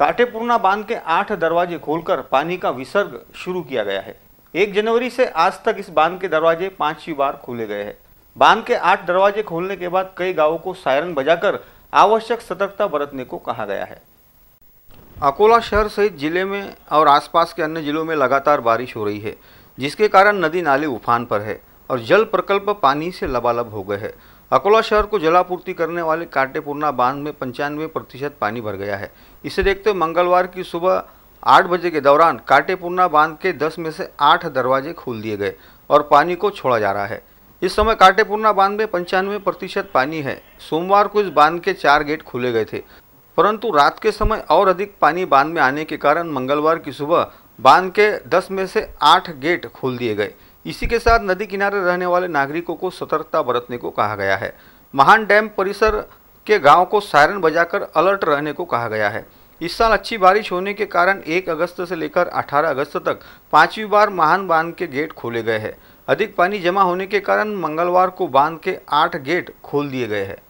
काटेपूर्णा बांध के आठ दरवाजे खोलकर पानी का विसर्ग शुरू किया गया है एक जनवरी से आज तक इस बांध के दरवाजे पांचवी बार खोले गए हैं बांध के आठ दरवाजे खोलने के बाद कई गांवों को सायरन बजाकर आवश्यक सतर्कता बरतने को कहा गया है अकोला शहर सहित जिले में और आसपास के अन्य जिलों में लगातार बारिश हो रही है जिसके कारण नदी नाले उफान पर है और जल प्रकल्प पानी से लबालब हो गए हैं अकोला शहर को जलापूर्ति करने वाले कांटेपुरना बांध में पंचानवे प्रतिशत पानी भर गया है इसे देखते हुए मंगलवार की सुबह आठ बजे के दौरान कांटेपुरना बांध के दस में से आठ दरवाजे खोल दिए गए और पानी को छोड़ा जा रहा है इस समय कांटेपुरना बांध में पंचानवे प्रतिशत पानी है सोमवार को इस बांध के चार गेट खोले गए थे परंतु रात के समय और अधिक पानी बांध में आने के कारण मंगलवार की सुबह बांध के दस में से आठ गेट खोल दिए गए इसी के साथ नदी किनारे रहने वाले नागरिकों को सतर्कता बरतने को कहा गया है महान डैम परिसर के गांव को सायरन बजाकर अलर्ट रहने को कहा गया है इस साल अच्छी बारिश होने के कारण 1 अगस्त से लेकर 18 अगस्त तक पांचवी बार महान बांध के गेट खोले गए हैं अधिक पानी जमा होने के कारण मंगलवार को बांध के आठ गेट खोल दिए गए हैं